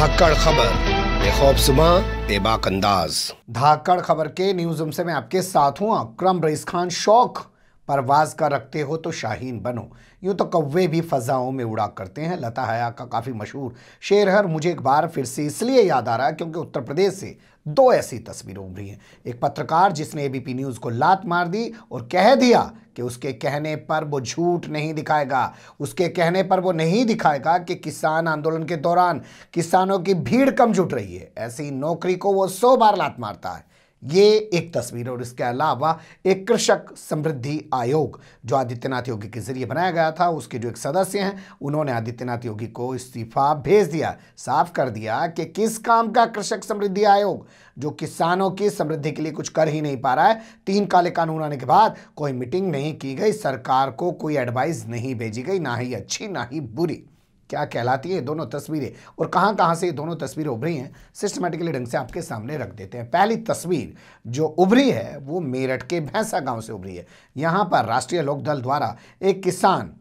धाकड़ खबर बेबाक अंदाज धाकड़ खबर के न्यूज से में आपके साथ हूँ अक्रम रईस खान शौक परवाज का रखते हो तो शाहीन बनो यूं तो कौवे भी फ़जाओं में उड़ा करते हैं लता हया का काफ़ी मशहूर शेर हर मुझे एक बार फिर से इसलिए याद आ रहा है क्योंकि उत्तर प्रदेश से दो ऐसी तस्वीरें उभरी हैं एक पत्रकार जिसने एबीपी न्यूज़ को लात मार दी और कह दिया कि उसके कहने पर वो झूठ नहीं दिखाएगा उसके कहने पर वो नहीं दिखाएगा कि किसान आंदोलन के दौरान किसानों की भीड़ कम जुट रही है ऐसी नौकरी को वो सौ बार लात मारता है ये एक तस्वीर और इसके अलावा एक कृषक समृद्धि आयोग जो आदित्यनाथ योगी के जरिए बनाया गया था उसके जो एक सदस्य हैं उन्होंने आदित्यनाथ योगी को इस्तीफा भेज दिया साफ कर दिया कि किस काम का कृषक समृद्धि आयोग जो किसानों की समृद्धि के लिए कुछ कर ही नहीं पा रहा है तीन काले कानून आने के बाद कोई मीटिंग नहीं की गई सरकार को कोई एडवाइस नहीं भेजी गई ना ही अच्छी ना ही बुरी क्या कहलाती है दोनों तस्वीरें और कहाँ कहाँ से ये दोनों तस्वीरें उभरी हैं सिस्टमेटिकली ढंग से आपके सामने रख देते हैं पहली तस्वीर जो उभरी है वो मेरठ के भैंसा गांव से उभरी है यहाँ पर राष्ट्रीय लोकदल द्वारा एक किसान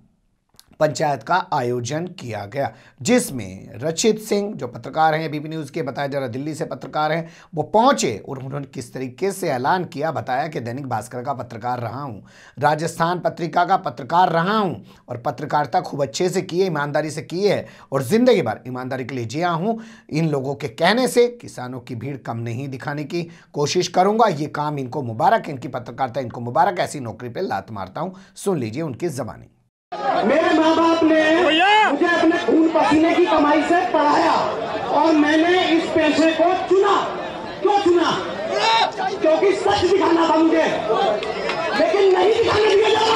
पंचायत का आयोजन किया गया जिसमें रचित सिंह जो पत्रकार हैं बीबी न्यूज़ के बताया जा रहा दिल्ली से पत्रकार हैं वो पहुंचे और उन्होंने किस तरीके से ऐलान किया बताया कि दैनिक भास्कर का पत्रकार रहा हूँ राजस्थान पत्रिका का पत्रकार रहा हूँ और पत्रकारिता खूब अच्छे से की है ईमानदारी से की है और ज़िंदगी भर ईमानदारी के लिए जिया हूँ इन लोगों के कहने से किसानों की भीड़ कम नहीं दिखाने की कोशिश करूंगा ये काम इनको मुबारक इनकी पत्रकारिता इनको मुबारक ऐसी नौकरी पर लात मारता हूँ सुन लीजिए उनकी जबानी कमाई से पढ़ाया और मैंने इस पेशे को चुना क्यों चुना क्योंकि सच दिखाना था मुझे लेकिन नहीं दिखाने दिया जा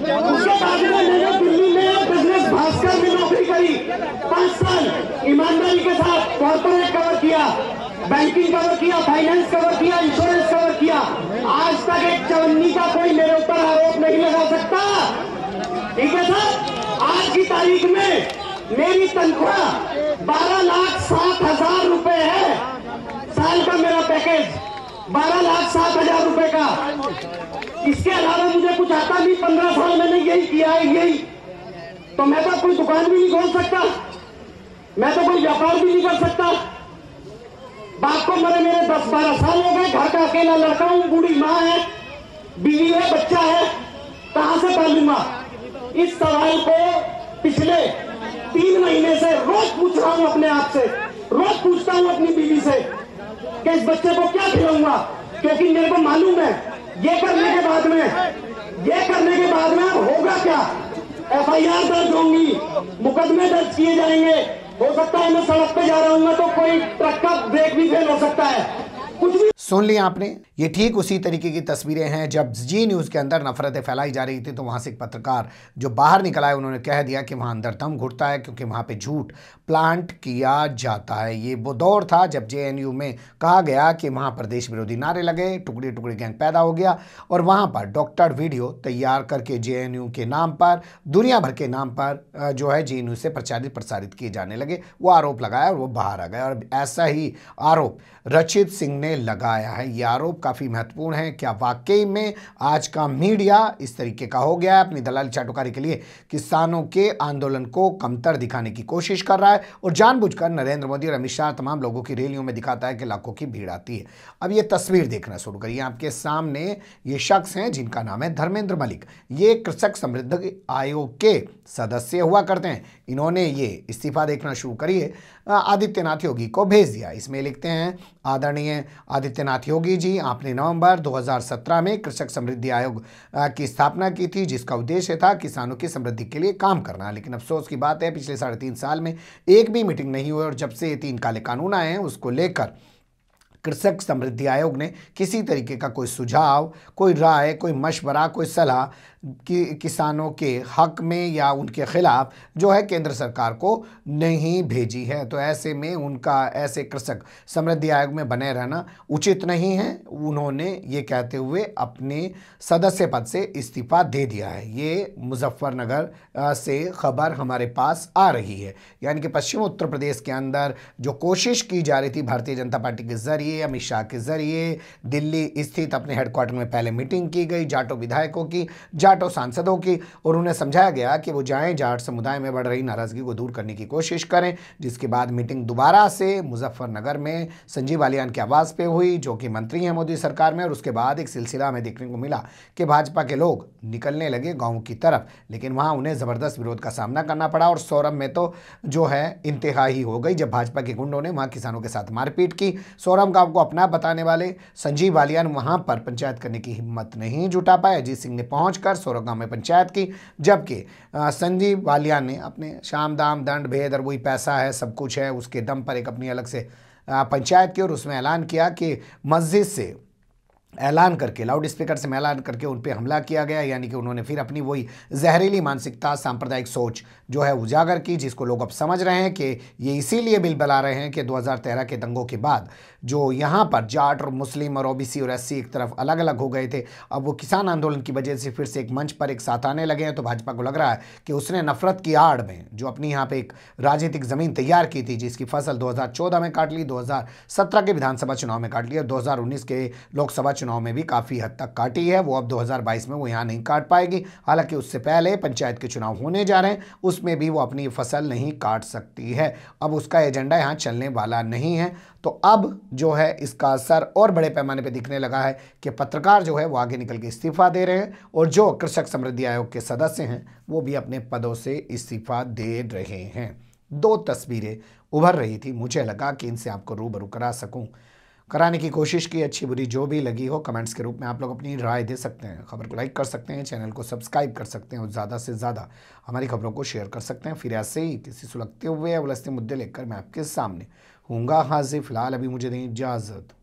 उसके बाद में दिल्ली में बिजनेस भास्कर में नौकरी करी पांच साल ईमानदारी के साथ कॉर्पोरेट कवर किया बैंकिंग कवर किया फाइनेंस कवर किया इंश्योरेंस कवर किया आज तक एक चवन्नी का कोई मेरे ऊपर आरोप नहीं लगा सकता ठीक है सर आज की तारीख में मेरी तनख्वाह बारह लाख सात हजार रूपये है साल का मेरा पैकेज बारह लाख सात हजार रुपए का इसके अलावा मुझे कुछ आता नहीं पंद्रह साल मैंने यही किया है यही तो मैं तो कोई दुकान भी नहीं खोल सकता मैं तो कोई व्यापार भी नहीं कर सकता बाप को मरे मेरे दस बारह साल हो गए घर का अकेला लड़का हूँ बूढ़ी माँ है बीवी है बच्चा है कहां से पालूंगा इस सवाल को पिछले तीन महीने से रोज पूछ रहा हूँ अपने आप से रोज पूछता हूँ अपनी बीवी से कि इस बच्चे को क्या खिलाऊंगा क्योंकि मेरे को मालूम है ये करने के बाद में ये करने के बाद में होगा क्या एफ आई आर दर्ज होंगी मुकदमे दर्ज किए जाएंगे हो सकता है मैं सड़क पे जा रहा हूँ तो कोई ट्रक का ब्रेक भी फेल हो सकता है कुछ भी सुन लिया आपने ये ठीक उसी तरीके की तस्वीरें हैं जब जी न्यूज़ के अंदर नफरतें फैलाई जा रही थी तो वहाँ से एक पत्रकार जो बाहर निकला है उन्होंने कह दिया कि वहाँ अंदर दम घुटता है क्योंकि वहाँ पे झूठ प्लांट किया जाता है ये वो दौर था जब जे में कहा गया कि वहाँ देश विरोधी नारे लगे टुकड़े टुकड़े गैंग पैदा हो गया और वहाँ पर डॉक्टर वीडियो तैयार करके जे के नाम पर दुनिया भर के नाम पर जो है जे से प्रचारित प्रसारित किए जाने लगे वो आरोप लगाया और वो बाहर आ गया और ऐसा ही आरोप रचित सिंह ने लगाया लगाया है ये आरोप काफ़ी महत्वपूर्ण है क्या वाकई में आज का मीडिया इस तरीके का हो गया है अपनी दलाली चाटुकारी के लिए किसानों के आंदोलन को कमतर दिखाने की कोशिश कर रहा है और जानबूझकर नरेंद्र मोदी और अमित शाह तमाम लोगों की रैलियों में दिखाता है कि लाखों की भीड़ आती है अब ये तस्वीर देखना शुरू करिए आपके सामने ये शख्स हैं जिनका नाम है धर्मेंद्र मलिक ये कृषक समृद्ध आयोग के सदस्य हुआ करते हैं इन्होंने ये इस्तीफा देखना शुरू करिए आदित्यनाथ योगी को भेज दिया इसमें लिखते हैं आदरणीय आदित्यनाथ योगी जी आपने नवंबर 2017 में कृषक समृद्धि आयोग की स्थापना की थी जिसका उद्देश्य था किसानों की समृद्धि के लिए काम करना लेकिन अफसोस की बात है पिछले साढ़े तीन साल में एक भी मीटिंग नहीं हुई और जब से ये तीन काले कानून आए हैं उसको लेकर कृषक समृद्धि आयोग ने किसी तरीके का कोई सुझाव कोई राय कोई मशवरा कोई सलाह कि किसानों के हक में या उनके ख़िलाफ़ जो है केंद्र सरकार को नहीं भेजी है तो ऐसे में उनका ऐसे कृषक समृद्धि आयोग में बने रहना उचित नहीं है उन्होंने ये कहते हुए अपने सदस्य पद से इस्तीफा दे दिया है ये मुजफ्फरनगर से खबर हमारे पास आ रही है यानी कि पश्चिम उत्तर प्रदेश के अंदर जो कोशिश की जा रही थी भारतीय जनता पार्टी के जरिए लिए अमित शाह के जरिए दिल्ली स्थित अपने हेडक्वार्टर में पहले मीटिंग की गई जाटो विधायकों की जाटो सांसदों की और उन्हें समझाया गया कि वो जाएं जाट समुदाय में बढ़ रही नाराज़गी को दूर करने की कोशिश करें जिसके बाद मीटिंग दोबारा से मुजफ्फरनगर में संजीव आलियान की आवाज़ पर हुई जो कि मंत्री हैं मोदी सरकार में और उसके बाद एक सिलसिला में देखने को मिला कि भाजपा के लोग निकलने लगे गाँव की तरफ लेकिन वहाँ उन्हें ज़बरदस्त विरोध का सामना करना पड़ा और सौरभ में तो जो है इंतहा ही हो गई जब भाजपा के गुंडों ने वहाँ किसानों के साथ मारपीट की सौरभ आपको अपना बताने वाले संजीव बालियान वहां पर पंचायत करने की हिम्मत नहीं जुटा पाए अजीत सिंह ने पहुंचकर गांव में पंचायत की जबकि संजीव बालियान ने अपने शाम दाम दंड भेद और वही पैसा है सब कुछ है उसके दम पर एक अपनी अलग से पंचायत की और उसमें ऐलान किया कि मस्जिद से ऐलान करके लाउड स्पीकर से ऐलान करके उन पर हमला किया गया यानी कि उन्होंने फिर अपनी वही जहरीली मानसिकता सांप्रदायिक सोच जो है उजागर की जिसको लोग अब समझ रहे हैं कि ये इसीलिए बिल बला रहे हैं कि 2013 के दंगों के बाद जो यहाँ पर जाट और मुस्लिम और ओबीसी और एससी एक तरफ अलग अलग हो गए थे अब वो किसान आंदोलन की वजह से फिर से एक मंच पर एक साथ आने लगे हैं तो भाजपा को लग रहा है कि उसने नफरत की आड़ में जो अपनी यहाँ पे एक राजनीतिक ज़मीन तैयार की थी जिसकी फसल 2014 में काट ली 2017 के विधानसभा चुनाव में काट ली और 2019 के लोकसभा चुनाव चुनाव में भी काफ़ी हद तक काटी है वो अब 2022 में वो यहाँ नहीं काट पाएगी हालांकि उससे पहले पंचायत के चुनाव होने जा रहे हैं उसमें भी वो अपनी फसल नहीं काट सकती है अब उसका एजेंडा यहाँ चलने वाला नहीं है तो अब जो है इसका असर और बड़े पैमाने पे दिखने लगा है कि पत्रकार जो है वो आगे निकल के इस्तीफा दे रहे हैं और जो कृषक समृद्धि आयोग के सदस्य हैं वो भी अपने पदों से इस्तीफा दे रहे हैं दो तस्वीरें उभर रही थी मुझे लगा कि इनसे आपको रूबरू करा सकूं कराने की कोशिश की अच्छी बुरी जो भी लगी हो कमेंट्स के रूप में आप लोग अपनी राय दे सकते हैं खबर को लाइक कर सकते हैं चैनल को सब्सक्राइब कर सकते हैं और ज़्यादा से ज़्यादा हमारी खबरों को शेयर कर सकते हैं फिर ऐसे ही किसी सुलगते हुए या मुद्दे लेकर मैं आपके सामने हूँगा हाजिर फ़िलहाल अभी मुझे दें इजाज़त